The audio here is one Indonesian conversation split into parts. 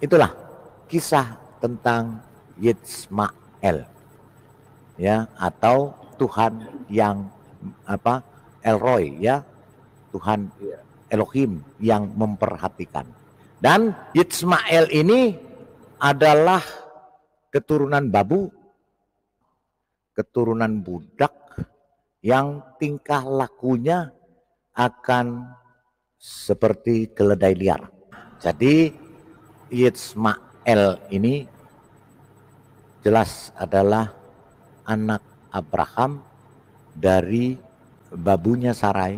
Itulah kisah tentang Yitzmael. Ya, atau Tuhan yang apa? Elroy ya. Tuhan Elohim yang memperhatikan. Dan Yitzmael ini adalah keturunan babu, keturunan budak yang tingkah lakunya akan seperti keledai liar. Jadi Yitzmael ini jelas adalah anak Abraham dari babunya Sarai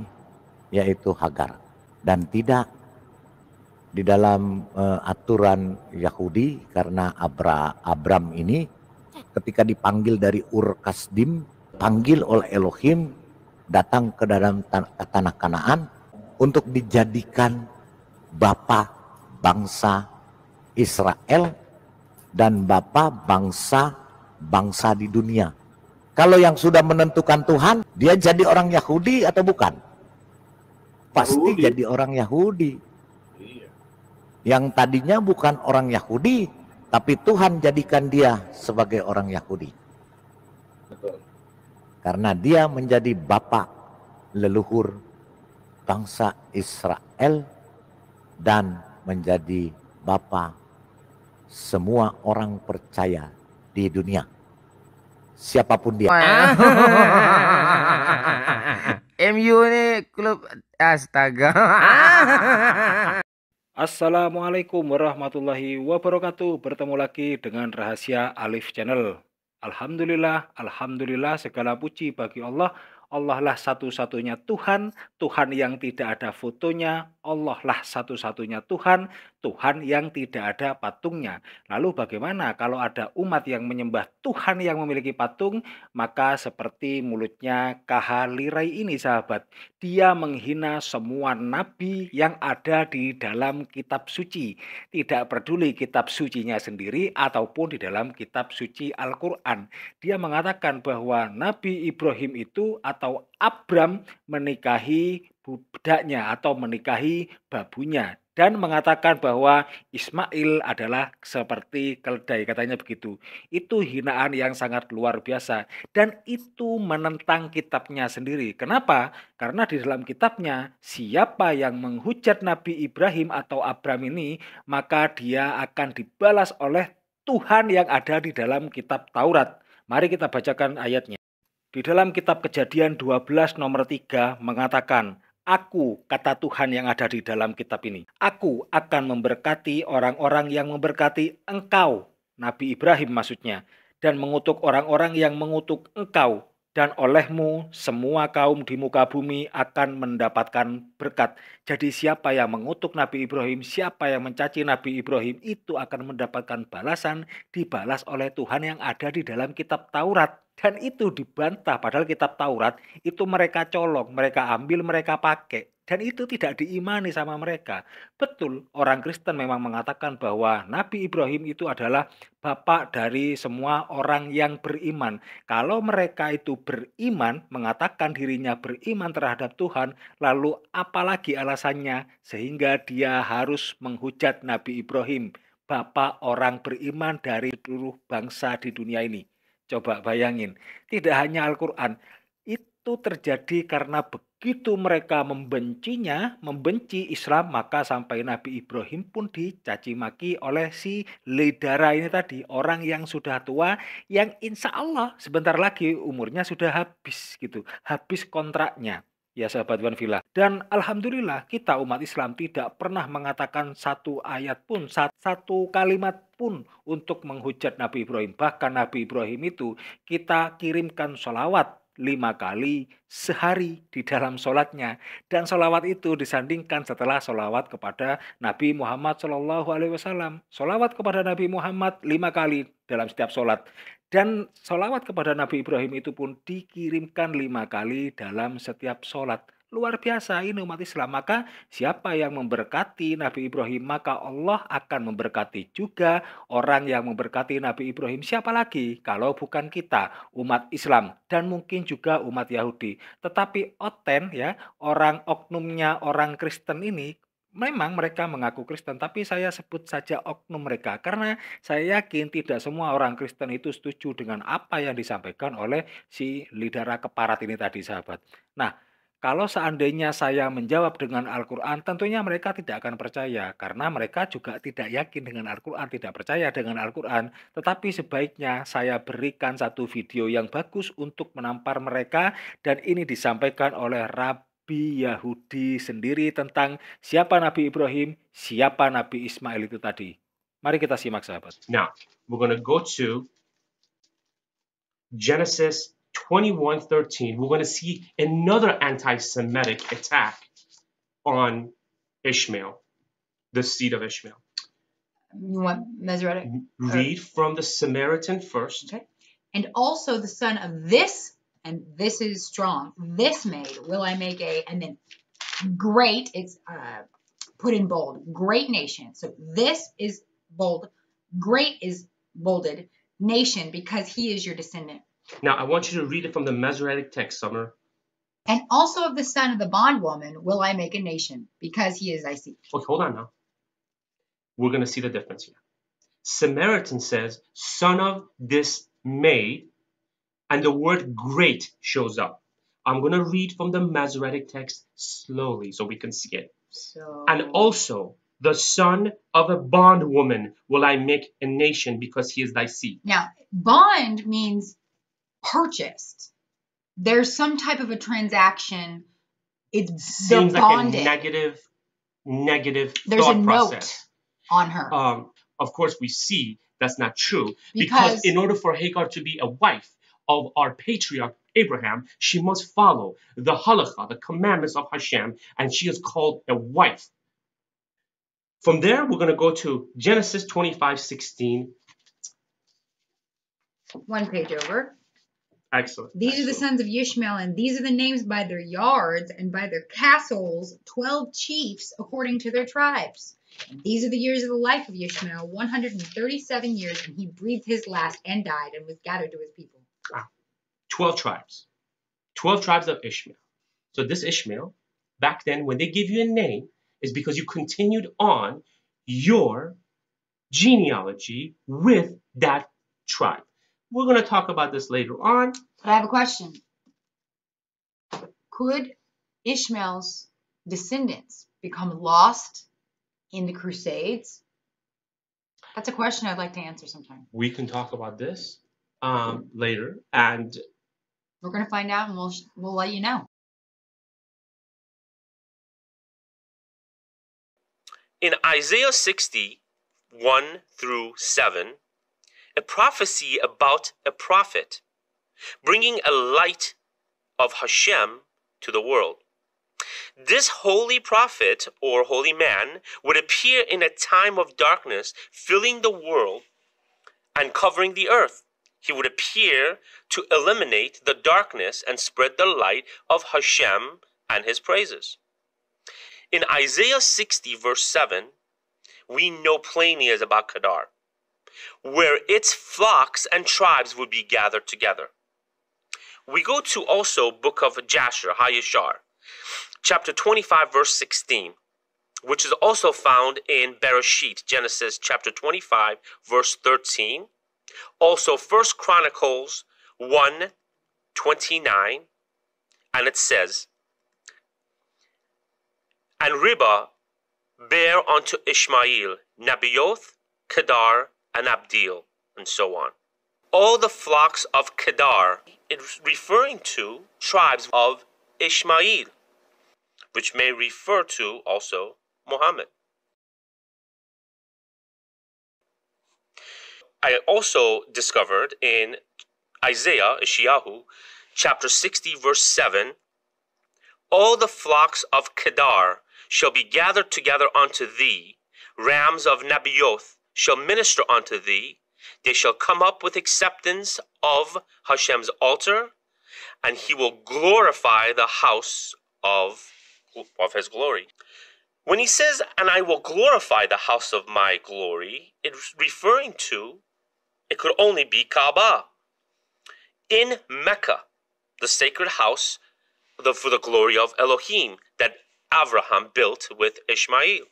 yaitu Hagar dan tidak di dalam uh, aturan Yahudi karena Abra, Abram ini ketika dipanggil dari Ur Kasdim panggil oleh Elohim datang ke dalam tan tanah Kanaan untuk dijadikan bapa bangsa Israel dan bapa bangsa-bangsa di dunia. Kalau yang sudah menentukan Tuhan, dia jadi orang Yahudi atau bukan? Pasti Yahudi. jadi orang Yahudi. Iya. Yang tadinya bukan orang Yahudi, tapi Tuhan jadikan dia sebagai orang Yahudi. Karena dia menjadi bapak leluhur bangsa Israel dan menjadi bapak semua orang percaya di dunia. Siapapun dia. MU ini klub astaga. Assalamualaikum warahmatullahi wabarakatuh. Bertemu lagi dengan Rahasia Alif Channel. Alhamdulillah, alhamdulillah segala puji bagi Allah Allah lah satu-satunya Tuhan, Tuhan yang tidak ada fotonya, Allah lah satu-satunya Tuhan, Tuhan yang tidak ada patungnya. Lalu bagaimana kalau ada umat yang menyembah Tuhan yang memiliki patung, maka seperti mulutnya kahalirai ini sahabat, dia menghina semua nabi yang ada di dalam kitab suci. Tidak peduli kitab sucinya sendiri ataupun di dalam kitab suci Al-Quran. Dia mengatakan bahwa Nabi Ibrahim itu atau Abram menikahi budaknya atau menikahi babunya dan mengatakan bahwa Ismail adalah seperti keledai katanya begitu. Itu hinaan yang sangat luar biasa dan itu menentang kitabnya sendiri. Kenapa? Karena di dalam kitabnya siapa yang menghujat Nabi Ibrahim atau Abram ini maka dia akan dibalas oleh Tuhan yang ada di dalam kitab Taurat. Mari kita bacakan ayatnya. Di dalam kitab Kejadian 12 nomor 3 mengatakan, Aku, kata Tuhan yang ada di dalam kitab ini, aku akan memberkati orang-orang yang memberkati engkau, Nabi Ibrahim maksudnya, dan mengutuk orang-orang yang mengutuk engkau, dan olehmu semua kaum di muka bumi akan mendapatkan berkat. Jadi siapa yang mengutuk Nabi Ibrahim, siapa yang mencaci Nabi Ibrahim itu akan mendapatkan balasan dibalas oleh Tuhan yang ada di dalam kitab Taurat. Dan itu dibantah padahal kitab Taurat itu mereka colok, mereka ambil, mereka pakai. Dan itu tidak diimani sama mereka. Betul, orang Kristen memang mengatakan bahwa Nabi Ibrahim itu adalah bapak dari semua orang yang beriman. Kalau mereka itu beriman, mengatakan dirinya beriman terhadap Tuhan, lalu apalagi alasannya sehingga dia harus menghujat Nabi Ibrahim, bapak orang beriman dari seluruh bangsa di dunia ini. Coba bayangin, tidak hanya Al-Quran, itu terjadi karena begitu mereka membencinya, membenci Islam, maka sampai Nabi Ibrahim pun dicaci maki oleh si lidara ini tadi, orang yang sudah tua, yang insya Allah sebentar lagi umurnya sudah habis gitu, habis kontraknya. Ya sahabat Villa. Dan alhamdulillah kita umat Islam tidak pernah mengatakan satu ayat pun, satu kalimat pun untuk menghujat Nabi Ibrahim. Bahkan Nabi Ibrahim itu kita kirimkan sholawat lima kali sehari di dalam sholatnya dan sholawat itu disandingkan setelah sholawat kepada Nabi Muhammad SAW. sholawat kepada Nabi Muhammad lima kali dalam setiap sholat dan sholawat kepada Nabi Ibrahim itu pun dikirimkan lima kali dalam setiap sholat. Luar biasa ini umat Islam. Maka siapa yang memberkati Nabi Ibrahim maka Allah akan memberkati juga orang yang memberkati Nabi Ibrahim. Siapa lagi kalau bukan kita umat Islam dan mungkin juga umat Yahudi. Tetapi oten ya orang oknumnya orang Kristen ini Memang mereka mengaku Kristen, tapi saya sebut saja oknum mereka karena saya yakin tidak semua orang Kristen itu setuju dengan apa yang disampaikan oleh si lidara keparat ini tadi, sahabat. Nah, kalau seandainya saya menjawab dengan Al-Quran, tentunya mereka tidak akan percaya karena mereka juga tidak yakin dengan Al-Quran, tidak percaya dengan Al-Quran. Tetapi sebaiknya saya berikan satu video yang bagus untuk menampar mereka, dan ini disampaikan oleh Rab Nabi Yahudi sendiri tentang siapa Nabi Ibrahim, siapa Nabi Ismail itu tadi. Mari kita simak sahabat. Now, we're going to go to Genesis 21:13. We're going to see another anti-Semitic attack on Ishmael, the seed of Ishmael. You want Masoretic? Read from the Samaritan first. Okay. And also the son of this and this is strong. This made, will I make a, and then great, it's uh, put in bold, great nation. So this is bold, great is bolded, nation, because he is your descendant. Now, I want you to read it from the Masoretic text, Summer. And also of the son of the bondwoman will I make a nation, because he is I see. Okay, hold on now. We're going to see the difference here. Samaritan says, son of this maid, and the word great shows up. I'm going to read from the Masoretic text slowly so we can see it. So... And also, the son of a bondwoman will I make a nation because he is thy seed. Now, bond means purchased. There's some type of a transaction. It's Seems bonded. like a negative, negative There's thought a process. note on her. Um, of course, we see that's not true because, because in order for Hagar to be a wife, of our patriarch Abraham, she must follow the halacha, the commandments of Hashem, and she is called a wife. From there, we're going to go to Genesis 25 16. One page over. Excellent. These excellent. are the sons of Ishmael, and these are the names by their yards and by their castles, 12 chiefs according to their tribes. These are the years of the life of Ishmael, 137 years, and he breathed his last and died and was gathered to his people. 12 tribes. 12 tribes of Ishmael. So this Ishmael, back then, when they give you a name, is because you continued on your genealogy with that tribe. We're going to talk about this later on. But I have a question. Could Ishmael's descendants become lost in the Crusades? That's a question I'd like to answer sometime. We can talk about this um, later, and we're gonna find out, and we'll we'll let you know. In Isaiah 60, 1 through 7, a prophecy about a prophet bringing a light of Hashem to the world. This holy prophet or holy man would appear in a time of darkness, filling the world and covering the earth he would appear to eliminate the darkness and spread the light of Hashem and his praises. In Isaiah 60, verse 7, we know plainly is about Kedar, where its flocks and tribes would be gathered together. We go to also book of Jasher, Hayashar, chapter 25, verse 16 which is also found in Bereshit, Genesis chapter 25, verse 13, also, First Chronicles 1 29, and it says, And Reba bare unto Ishmael Nabioth, Kedar, and Abdil, and so on. All the flocks of Kedar is referring to tribes of Ishmael, which may refer to also Muhammad. I also discovered in Isaiah, Ishiyahu, chapter 60, verse 7 All the flocks of Kedar shall be gathered together unto thee, rams of Nebioth shall minister unto thee. They shall come up with acceptance of Hashem's altar, and he will glorify the house of, of his glory. When he says, and I will glorify the house of my glory, it's referring to it could only be Kaaba. In Mecca, the sacred house the, for the glory of Elohim that Avraham built with Ishmael.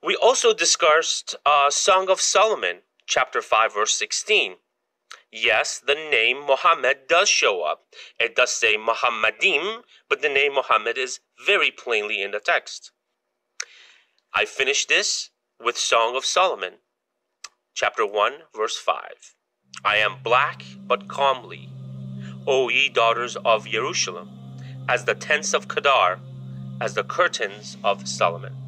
We also discussed uh, Song of Solomon, chapter 5, verse 16. Yes, the name Muhammad does show up. It does say Muhammadim, but the name Muhammad is very plainly in the text. I finish this with Song of Solomon chapter 1, verse 5. I am black, but comely, O ye daughters of Jerusalem, as the tents of Kedar, as the curtains of Solomon.